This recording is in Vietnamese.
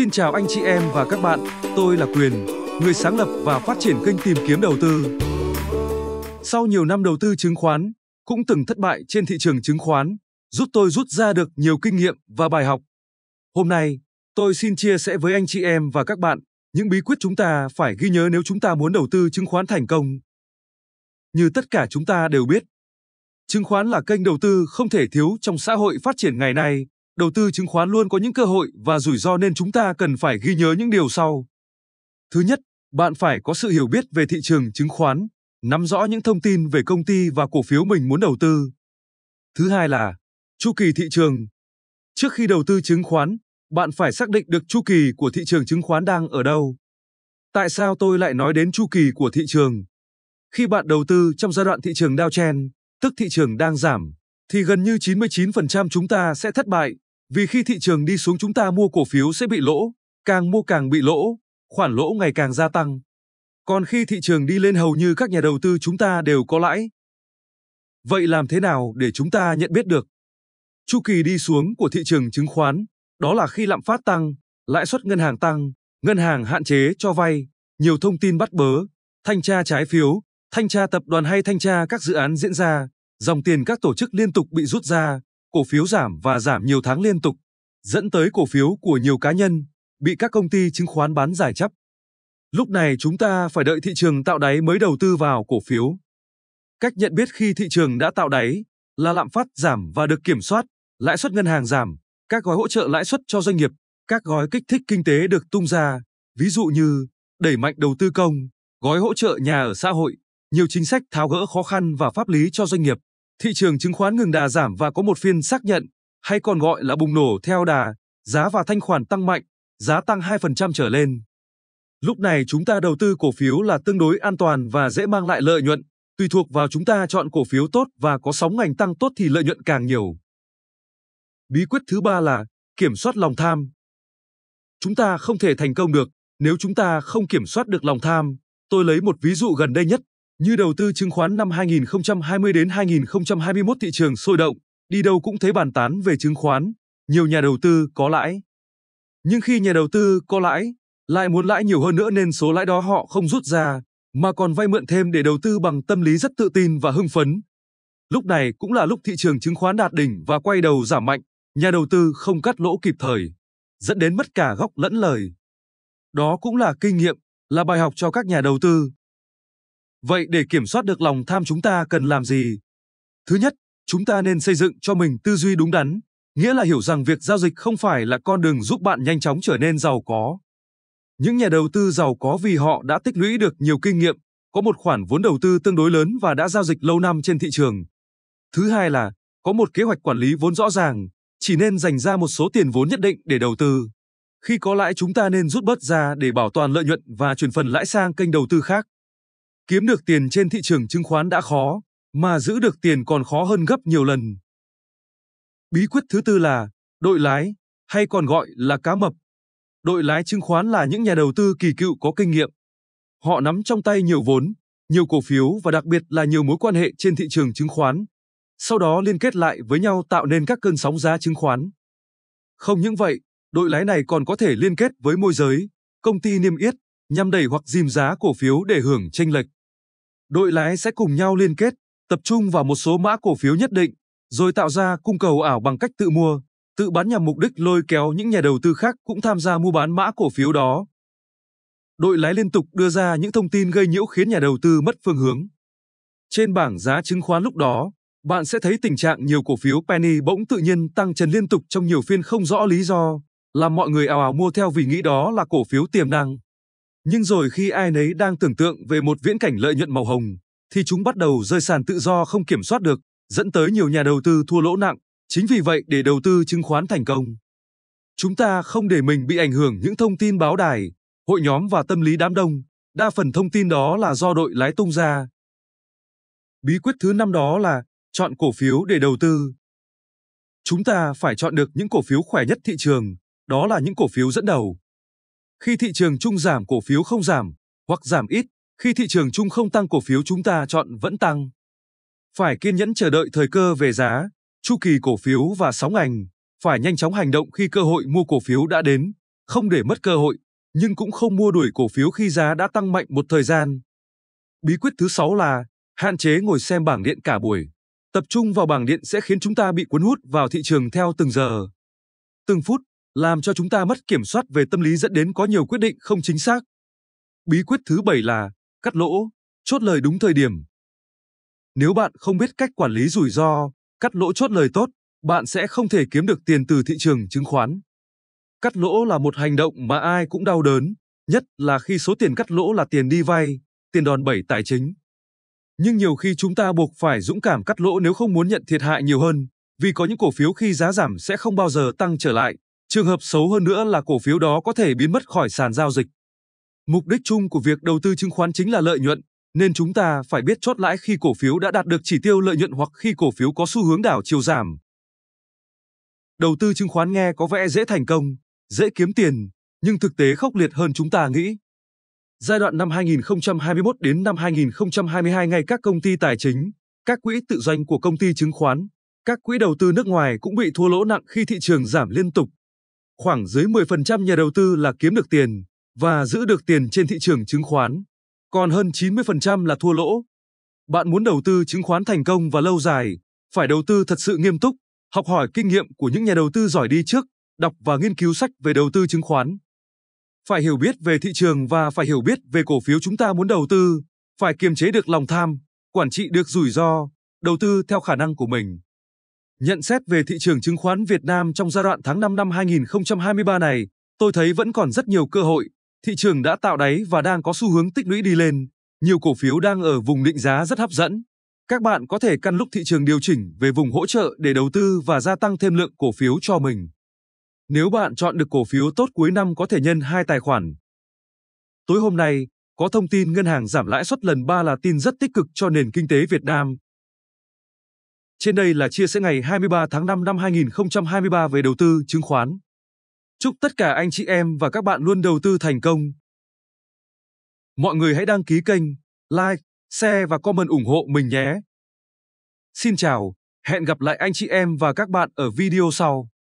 Xin chào anh chị em và các bạn, tôi là Quyền, người sáng lập và phát triển kênh tìm kiếm đầu tư. Sau nhiều năm đầu tư chứng khoán, cũng từng thất bại trên thị trường chứng khoán, giúp tôi rút ra được nhiều kinh nghiệm và bài học. Hôm nay, tôi xin chia sẻ với anh chị em và các bạn những bí quyết chúng ta phải ghi nhớ nếu chúng ta muốn đầu tư chứng khoán thành công. Như tất cả chúng ta đều biết, chứng khoán là kênh đầu tư không thể thiếu trong xã hội phát triển ngày nay đầu tư chứng khoán luôn có những cơ hội và rủi ro nên chúng ta cần phải ghi nhớ những điều sau. Thứ nhất, bạn phải có sự hiểu biết về thị trường chứng khoán, nắm rõ những thông tin về công ty và cổ phiếu mình muốn đầu tư. Thứ hai là chu kỳ thị trường. Trước khi đầu tư chứng khoán, bạn phải xác định được chu kỳ của thị trường chứng khoán đang ở đâu. Tại sao tôi lại nói đến chu kỳ của thị trường? Khi bạn đầu tư trong giai đoạn thị trường đao trend, tức thị trường đang giảm, thì gần như 99% chúng ta sẽ thất bại vì khi thị trường đi xuống chúng ta mua cổ phiếu sẽ bị lỗ, càng mua càng bị lỗ, khoản lỗ ngày càng gia tăng. Còn khi thị trường đi lên hầu như các nhà đầu tư chúng ta đều có lãi. Vậy làm thế nào để chúng ta nhận biết được? Chu kỳ đi xuống của thị trường chứng khoán, đó là khi lạm phát tăng, lãi suất ngân hàng tăng, ngân hàng hạn chế cho vay, nhiều thông tin bắt bớ, thanh tra trái phiếu, thanh tra tập đoàn hay thanh tra các dự án diễn ra, dòng tiền các tổ chức liên tục bị rút ra, cổ phiếu giảm và giảm nhiều tháng liên tục, dẫn tới cổ phiếu của nhiều cá nhân bị các công ty chứng khoán bán giải chấp. Lúc này chúng ta phải đợi thị trường tạo đáy mới đầu tư vào cổ phiếu. Cách nhận biết khi thị trường đã tạo đáy là lạm phát giảm và được kiểm soát, lãi suất ngân hàng giảm, các gói hỗ trợ lãi suất cho doanh nghiệp, các gói kích thích kinh tế được tung ra, ví dụ như đẩy mạnh đầu tư công, gói hỗ trợ nhà ở xã hội, nhiều chính sách tháo gỡ khó khăn và pháp lý cho doanh nghiệp thị trường chứng khoán ngừng đà giảm và có một phiên xác nhận, hay còn gọi là bùng nổ theo đà, giá và thanh khoản tăng mạnh, giá tăng 2% trở lên. Lúc này chúng ta đầu tư cổ phiếu là tương đối an toàn và dễ mang lại lợi nhuận, tùy thuộc vào chúng ta chọn cổ phiếu tốt và có sóng ngành tăng tốt thì lợi nhuận càng nhiều. Bí quyết thứ ba là kiểm soát lòng tham. Chúng ta không thể thành công được nếu chúng ta không kiểm soát được lòng tham. Tôi lấy một ví dụ gần đây nhất, như đầu tư chứng khoán năm 2020 đến 2021 thị trường sôi động, đi đâu cũng thấy bàn tán về chứng khoán, nhiều nhà đầu tư có lãi. Nhưng khi nhà đầu tư có lãi, lại muốn lãi nhiều hơn nữa nên số lãi đó họ không rút ra, mà còn vay mượn thêm để đầu tư bằng tâm lý rất tự tin và hưng phấn. Lúc này cũng là lúc thị trường chứng khoán đạt đỉnh và quay đầu giảm mạnh, nhà đầu tư không cắt lỗ kịp thời, dẫn đến mất cả góc lẫn lời. Đó cũng là kinh nghiệm, là bài học cho các nhà đầu tư. Vậy để kiểm soát được lòng tham chúng ta cần làm gì? Thứ nhất, chúng ta nên xây dựng cho mình tư duy đúng đắn, nghĩa là hiểu rằng việc giao dịch không phải là con đường giúp bạn nhanh chóng trở nên giàu có. Những nhà đầu tư giàu có vì họ đã tích lũy được nhiều kinh nghiệm, có một khoản vốn đầu tư tương đối lớn và đã giao dịch lâu năm trên thị trường. Thứ hai là có một kế hoạch quản lý vốn rõ ràng, chỉ nên dành ra một số tiền vốn nhất định để đầu tư. Khi có lãi chúng ta nên rút bớt ra để bảo toàn lợi nhuận và chuyển phần lãi sang kênh đầu tư khác. Kiếm được tiền trên thị trường chứng khoán đã khó, mà giữ được tiền còn khó hơn gấp nhiều lần. Bí quyết thứ tư là đội lái, hay còn gọi là cá mập. Đội lái chứng khoán là những nhà đầu tư kỳ cựu có kinh nghiệm. Họ nắm trong tay nhiều vốn, nhiều cổ phiếu và đặc biệt là nhiều mối quan hệ trên thị trường chứng khoán. Sau đó liên kết lại với nhau tạo nên các cơn sóng giá chứng khoán. Không những vậy, đội lái này còn có thể liên kết với môi giới, công ty niêm yết nhằm đẩy hoặc dìm giá cổ phiếu để hưởng chênh lệch đội lái sẽ cùng nhau liên kết, tập trung vào một số mã cổ phiếu nhất định, rồi tạo ra cung cầu ảo bằng cách tự mua, tự bán nhằm mục đích lôi kéo những nhà đầu tư khác cũng tham gia mua bán mã cổ phiếu đó. Đội lái liên tục đưa ra những thông tin gây nhiễu khiến nhà đầu tư mất phương hướng. Trên bảng giá chứng khoán lúc đó, bạn sẽ thấy tình trạng nhiều cổ phiếu penny bỗng tự nhiên tăng trần liên tục trong nhiều phiên không rõ lý do, làm mọi người ảo ào mua theo vì nghĩ đó là cổ phiếu tiềm năng. Nhưng rồi khi ai nấy đang tưởng tượng về một viễn cảnh lợi nhuận màu hồng, thì chúng bắt đầu rơi sàn tự do không kiểm soát được, dẫn tới nhiều nhà đầu tư thua lỗ nặng. Chính vì vậy để đầu tư chứng khoán thành công, chúng ta không để mình bị ảnh hưởng những thông tin báo đài, hội nhóm và tâm lý đám đông. Đa phần thông tin đó là do đội lái tung ra. Bí quyết thứ năm đó là chọn cổ phiếu để đầu tư. Chúng ta phải chọn được những cổ phiếu khỏe nhất thị trường, đó là những cổ phiếu dẫn đầu. Khi thị trường chung giảm cổ phiếu không giảm, hoặc giảm ít, khi thị trường chung không tăng cổ phiếu chúng ta chọn vẫn tăng. Phải kiên nhẫn chờ đợi thời cơ về giá, chu kỳ cổ phiếu và sóng ngành, phải nhanh chóng hành động khi cơ hội mua cổ phiếu đã đến, không để mất cơ hội, nhưng cũng không mua đuổi cổ phiếu khi giá đã tăng mạnh một thời gian. Bí quyết thứ sáu là hạn chế ngồi xem bảng điện cả buổi. Tập trung vào bảng điện sẽ khiến chúng ta bị cuốn hút vào thị trường theo từng giờ, từng phút, làm cho chúng ta mất kiểm soát về tâm lý dẫn đến có nhiều quyết định không chính xác. Bí quyết thứ bảy là cắt lỗ, chốt lời đúng thời điểm. Nếu bạn không biết cách quản lý rủi ro, cắt lỗ chốt lời tốt, bạn sẽ không thể kiếm được tiền từ thị trường chứng khoán. Cắt lỗ là một hành động mà ai cũng đau đớn, nhất là khi số tiền cắt lỗ là tiền đi vay, tiền đòn bẩy tài chính. Nhưng nhiều khi chúng ta buộc phải dũng cảm cắt lỗ nếu không muốn nhận thiệt hại nhiều hơn, vì có những cổ phiếu khi giá giảm sẽ không bao giờ tăng trở lại. Trường hợp xấu hơn nữa là cổ phiếu đó có thể biến mất khỏi sàn giao dịch. Mục đích chung của việc đầu tư chứng khoán chính là lợi nhuận, nên chúng ta phải biết chốt lãi khi cổ phiếu đã đạt được chỉ tiêu lợi nhuận hoặc khi cổ phiếu có xu hướng đảo chiều giảm. Đầu tư chứng khoán nghe có vẻ dễ thành công, dễ kiếm tiền, nhưng thực tế khốc liệt hơn chúng ta nghĩ. Giai đoạn năm 2021 đến năm 2022 ngay các công ty tài chính, các quỹ tự doanh của công ty chứng khoán, các quỹ đầu tư nước ngoài cũng bị thua lỗ nặng khi thị trường giảm liên tục, khoảng dưới 10% nhà đầu tư là kiếm được tiền và giữ được tiền trên thị trường chứng khoán, còn hơn 90% là thua lỗ. Bạn muốn đầu tư chứng khoán thành công và lâu dài, phải đầu tư thật sự nghiêm túc, học hỏi kinh nghiệm của những nhà đầu tư giỏi đi trước, đọc và nghiên cứu sách về đầu tư chứng khoán. Phải hiểu biết về thị trường và phải hiểu biết về cổ phiếu chúng ta muốn đầu tư, phải kiềm chế được lòng tham, quản trị được rủi ro, đầu tư theo khả năng của mình. Nhận xét về thị trường chứng khoán Việt Nam trong giai đoạn tháng 5 năm 2023 này, tôi thấy vẫn còn rất nhiều cơ hội. Thị trường đã tạo đáy và đang có xu hướng tích lũy đi lên. Nhiều cổ phiếu đang ở vùng định giá rất hấp dẫn. Các bạn có thể căn lúc thị trường điều chỉnh về vùng hỗ trợ để đầu tư và gia tăng thêm lượng cổ phiếu cho mình. Nếu bạn chọn được cổ phiếu tốt cuối năm có thể nhân hai tài khoản. Tối hôm nay, có thông tin ngân hàng giảm lãi suất lần 3 là tin rất tích cực cho nền kinh tế Việt Nam. Trên đây là chia sẻ ngày 23 tháng 5 năm 2023 về đầu tư chứng khoán. Chúc tất cả anh chị em và các bạn luôn đầu tư thành công. Mọi người hãy đăng ký kênh, like, share và comment ủng hộ mình nhé. Xin chào, hẹn gặp lại anh chị em và các bạn ở video sau.